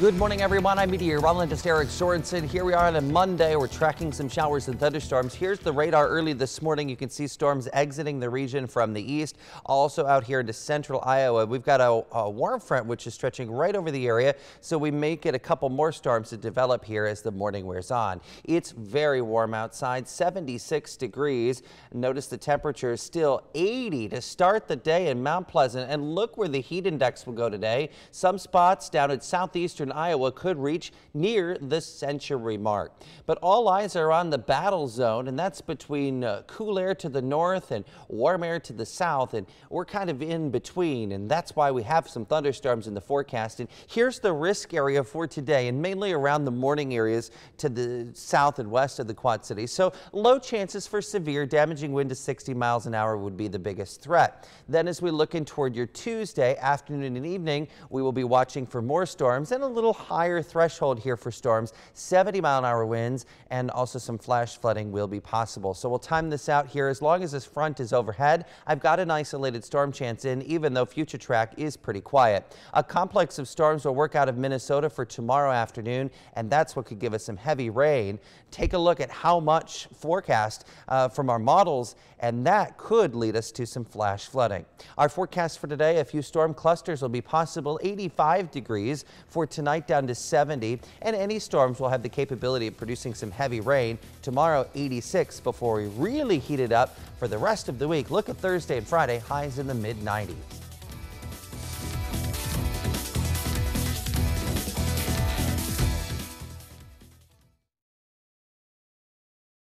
Good morning, everyone. I'm meteorologist Eric Sorensen. Here we are on a Monday. We're tracking some showers and thunderstorms. Here's the radar early this morning. You can see storms exiting the region from the east. Also out here into central Iowa, we've got a, a warm front which is stretching right over the area, so we may get a couple more storms to develop here as the morning wears on. It's very warm outside, 76 degrees. Notice the temperature is still 80 to start the day in Mount Pleasant. And look where the heat index will go today. Some spots down at southeastern in Iowa could reach near the century mark. But all eyes are on the battle zone, and that's between uh, cool air to the north and warm air to the south, and we're kind of in between, and that's why we have some thunderstorms in the forecast. And here's the risk area for today, and mainly around the morning areas to the south and west of the Quad Cities. So low chances for severe damaging wind to 60 miles an hour would be the biggest threat. Then as we look in toward your Tuesday afternoon and evening, we will be watching for more storms and a little little higher threshold here for storms. 70 mile an hour winds and also some flash flooding will be possible. So we'll time this out here. As long as this front is overhead, I've got an isolated storm chance in, even though future track is pretty quiet. A complex of storms will work out of Minnesota for tomorrow afternoon, and that's what could give us some heavy rain. Take a look at how much forecast uh, from our models, and that could lead us to some flash flooding. Our forecast for today, a few storm clusters will be possible 85 degrees for tonight tonight down to 70, and any storms will have the capability of producing some heavy rain. Tomorrow, 86 before we really heat it up for the rest of the week. Look at Thursday and Friday, highs in the mid 90s.